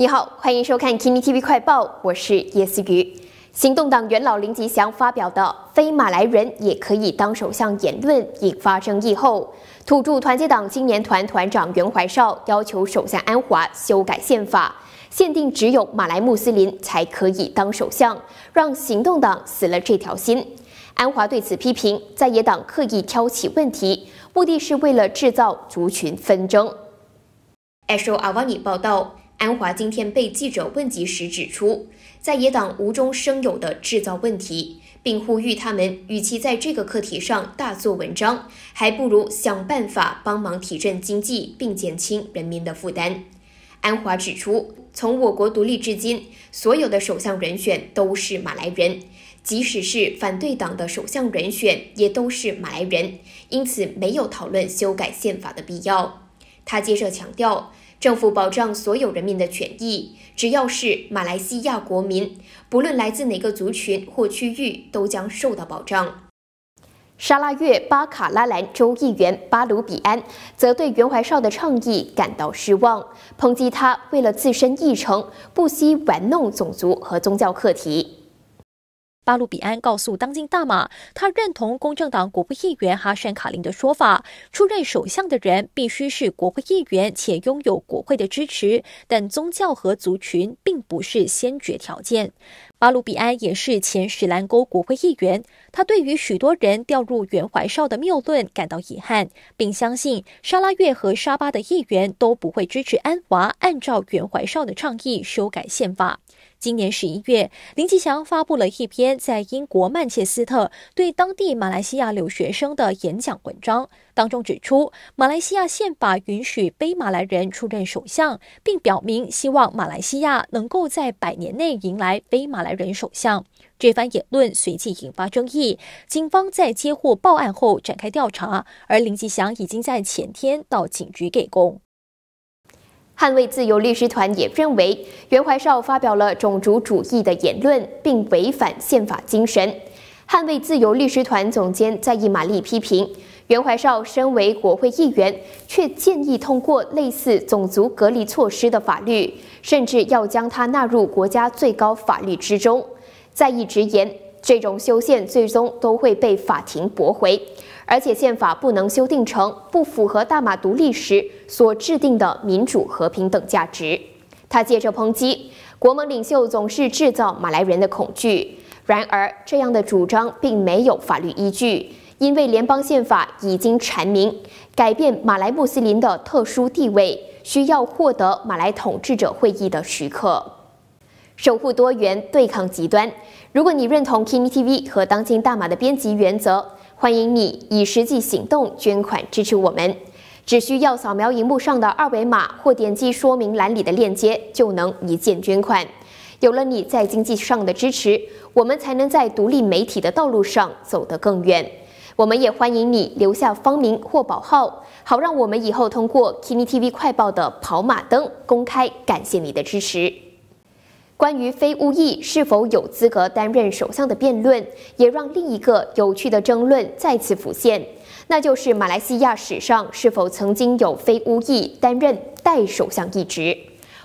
你好，欢迎收看《Kimi TV 快报》，我是叶思雨。行动党元老林吉祥发表的“非马来人也可以当首相”言论引发争议后，土著团结党青年团团长袁怀绍要求首相安华修改宪法，限定只有马来穆斯林才可以当首相，让行动党死了这条心。安华对此批评，在野党刻意挑起问题，目的是为了制造族群纷争。阿首阿瓦尼报道。安华今天被记者问及时指出，在野党无中生有的制造问题，并呼吁他们，与其在这个课题上大做文章，还不如想办法帮忙提振经济并减轻人民的负担。安华指出，从我国独立至今，所有的首相人选都是马来人，即使是反对党的首相人选也都是马来人，因此没有讨论修改宪法的必要。他接着强调。政府保障所有人民的权益，只要是马来西亚国民，不论来自哪个族群或区域，都将受到保障。沙拉越巴卡拉兰州议员巴鲁比安则对袁怀绍的倡议感到失望，抨击他为了自身议程不惜玩弄种族和宗教课题。巴鲁比安告诉当今大马，他认同公正党国会议员哈山卡林的说法：出任首相的人必须是国会议员且拥有国会的支持，但宗教和族群并不是先决条件。巴鲁比安也是前史兰沟国会议员，他对于许多人掉入袁怀绍的谬论感到遗憾，并相信沙拉越和沙巴的议员都不会支持安华按照袁怀绍的倡议修改宪法。今年十一月，林吉祥发布了一篇在英国曼彻斯特对当地马来西亚留学生的演讲文章，当中指出马来西亚宪法允许非马来人出任首相，并表明希望马来西亚能够在百年内迎来非马来人首相。这番言论随即引发争议，警方在接获报案后展开调查，而林吉祥已经在前天到警局给供。捍卫自由律师团也认为，袁怀绍发表了种族主义的言论，并违反宪法精神。捍卫自由律师团总监在意玛丽批评，袁怀绍身为国会议员，却建议通过类似种族隔离措施的法律，甚至要将他纳入国家最高法律之中。在意直言，这种修宪最终都会被法庭驳回。而且宪法不能修订成不符合大马独立时所制定的民主、和平等价值。他接着抨击国盟领袖总是制造马来人的恐惧，然而这样的主张并没有法律依据，因为联邦宪法已经阐明，改变马来穆斯林的特殊地位需要获得马来统治者会议的许可。守护多元，对抗极端。如果你认同 Kini TV 和当今大马的编辑原则。欢迎你以实际行动捐款支持我们，只需要扫描荧幕上的二维码或点击说明栏里的链接，就能一键捐款。有了你在经济上的支持，我们才能在独立媒体的道路上走得更远。我们也欢迎你留下芳名或宝号，好让我们以后通过 k i n i t v 快报的跑马灯公开感谢你的支持。关于非巫裔是否有资格担任首相的辩论，也让另一个有趣的争论再次浮现，那就是马来西亚史上是否曾经有非巫裔担任代首相一职。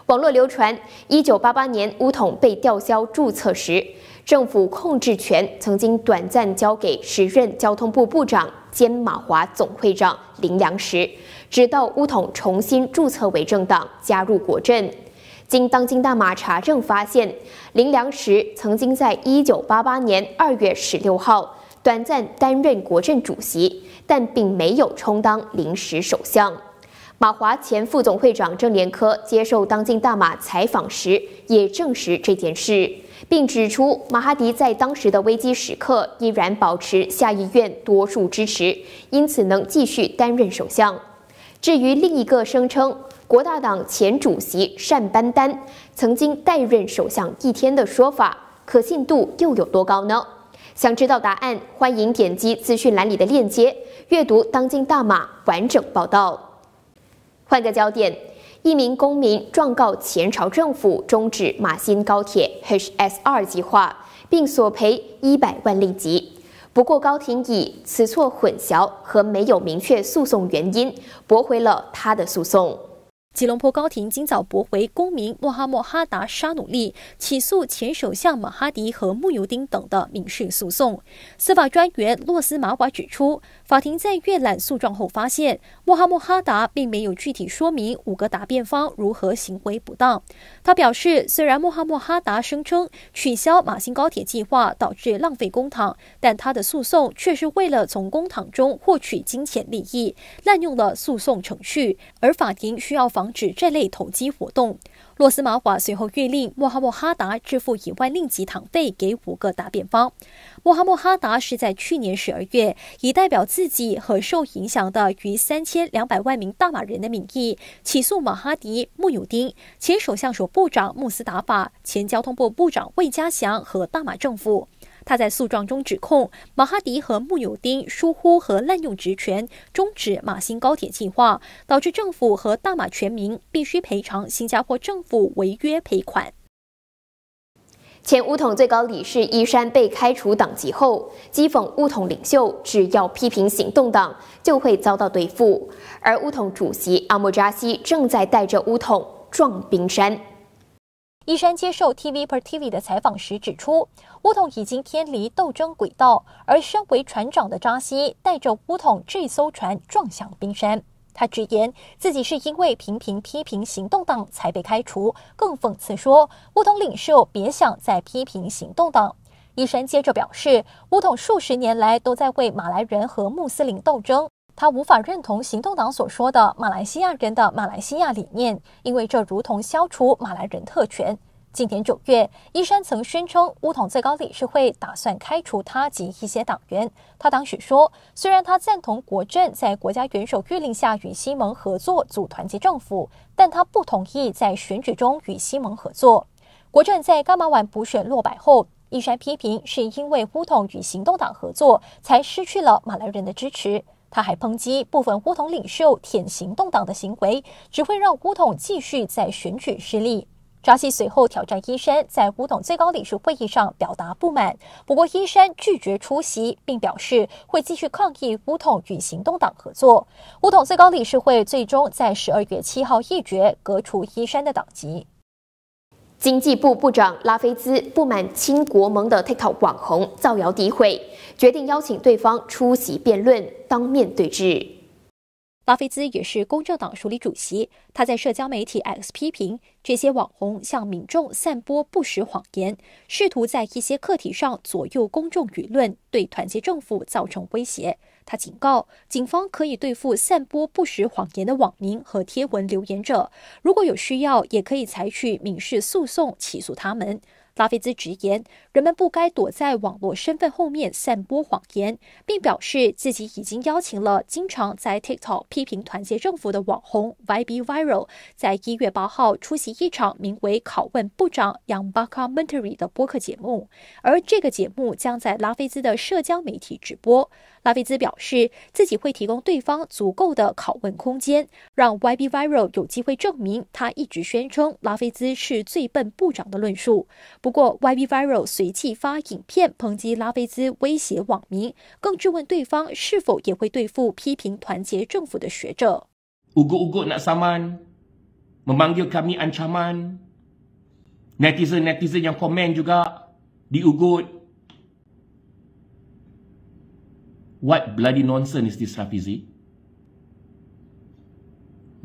网络流传，1988年巫统被吊销注册时，政府控制权曾经短暂交给时任交通部部长兼马华总会长林良实，直到巫统重新注册为政党，加入国阵。经《当今大马》查证发现，林良实曾经在一九八八年二月十六号短暂担任国阵主席，但并没有充当临时首相。马华前副总会长郑连科接受《当今大马》采访时也证实这件事，并指出马哈迪在当时的危机时刻依然保持下议院多数支持，因此能继续担任首相。至于另一个声称，国大党前主席单班丹曾经代任首相一天的说法，可信度又有多高呢？想知道答案，欢迎点击资讯栏里的链接阅读《当今大马》完整报道。换个焦点，一名公民状告前朝政府终止马新高铁 HSR 计划，并索赔一百万令吉。不过，高庭以此错混淆和没有明确诉讼原因，驳回了他的诉讼。吉隆坡高庭今早驳回公民莫哈默哈达沙努利起诉前首相马哈迪和穆尤丁等的民事诉讼。司法专员洛斯马瓦指出，法庭在阅览诉状后发现，莫哈默哈达并没有具体说明五个答辩方如何行为不当。他表示，虽然莫哈默哈达声称取消马新高铁计划导致浪费公帑，但他的诉讼却是为了从公帑中获取金钱利益，滥用了诉讼程序，而法庭需要防。防止这类投机活动。洛斯马华随后谕令穆哈莫哈达支付一万令吉堂费给五个答辩方。穆哈莫哈达是在去年十二月以代表自己和受影响的逾三千两百万名大马人的名义起诉马哈迪、穆有丁、前首相署部长穆斯达法、前交通部部长魏嘉祥和大马政府。他在诉状中指控马哈迪和穆纽丁疏忽和滥用职权，终止马新高铁计划，导致政府和大马全民必须赔偿新加坡政府违约赔款。前乌统最高理事伊山被开除党籍后，讥讽乌统领袖只要批评行动党，就会遭到对付，而乌统主席阿莫扎西正在带着乌统撞冰山。伊山接受 TV Per TV 的采访时指出，乌统已经偏离斗争轨道，而身为船长的扎西带着乌统这艘船撞向冰山。他直言自己是因为频频批评行动党才被开除，更讽刺说乌统领袖别想再批评行动党。伊山接着表示，乌统数十年来都在为马来人和穆斯林斗争。他无法认同行动党所说的马来西亚人的马来西亚理念，因为这如同消除马来人特权。今年九月，伊山曾宣称乌统最高理事会打算开除他及一些党员。他当时说，虽然他赞同国政在国家元首谕令下与西盟合作组团结政府，但他不同意在选举中与西盟合作。国政在伽马晚补选落败后，伊山批评是因为乌统与行动党合作才失去了马来人的支持。他还抨击部分乌统领袖舔行动党的行为，只会让乌统继续在选举失利。扎西随后挑战伊山在乌统最高理事会议上表达不满，不过伊山拒绝出席，并表示会继续抗议乌统与行动党合作。乌统最高理事会最终在十二月七号一决，革除伊山的党籍。经济部部长拉菲兹不满亲国盟的 TikTok 网红造谣诋毁，决定邀请对方出席辩论，当面对质。拉菲兹也是公正党署理主席，他在社交媒体 X 批评这些网红向民众散播不实谎言，试图在一些课题上左右公众舆论，对团结政府造成威胁。他警告警方可以对付散播不实谎言的网民和贴文留言者，如果有需要，也可以采取民事诉讼起诉他们。拉菲兹直言，人们不该躲在网络身份后面散播谎言，并表示自己已经邀请了经常在 t i k t o k 批评团结政府的网红 YB Viral，在一月八号出席一场名为“拷问部长 Yang b a k a m e n t a r y 的播客节目，而这个节目将在拉菲兹的社交媒体直播。拉菲兹表示，自己会提供对方足够的拷问空间，让 YB Viral 有机会证明他一直宣称拉菲兹是最笨部长的论述。不过，YB Viral 随即发影片抨击拉菲兹威胁网民，更质问对方是否也会对付批评团结政府的学者。u g u u g u nak saman, memanggil kami ancaman. Netizen netizen yang komen juga diugut. What bloody nonsense is this, Rafizi?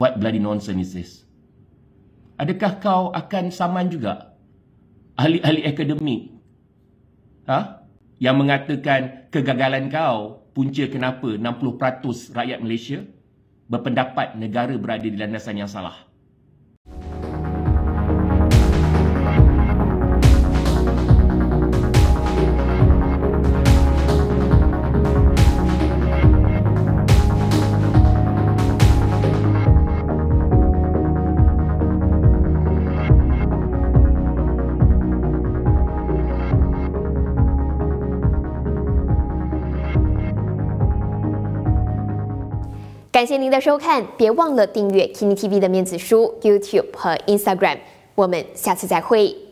What bloody nonsense is this? Adakah kau akan saman juga ahli-ahli akademik ha? yang mengatakan kegagalan kau punca kenapa 60% rakyat Malaysia berpendapat negara berada di landasan yang salah? 感谢您的收看，别忘了订阅 k i n t y TV 的面子书、YouTube 和 Instagram。我们下次再会。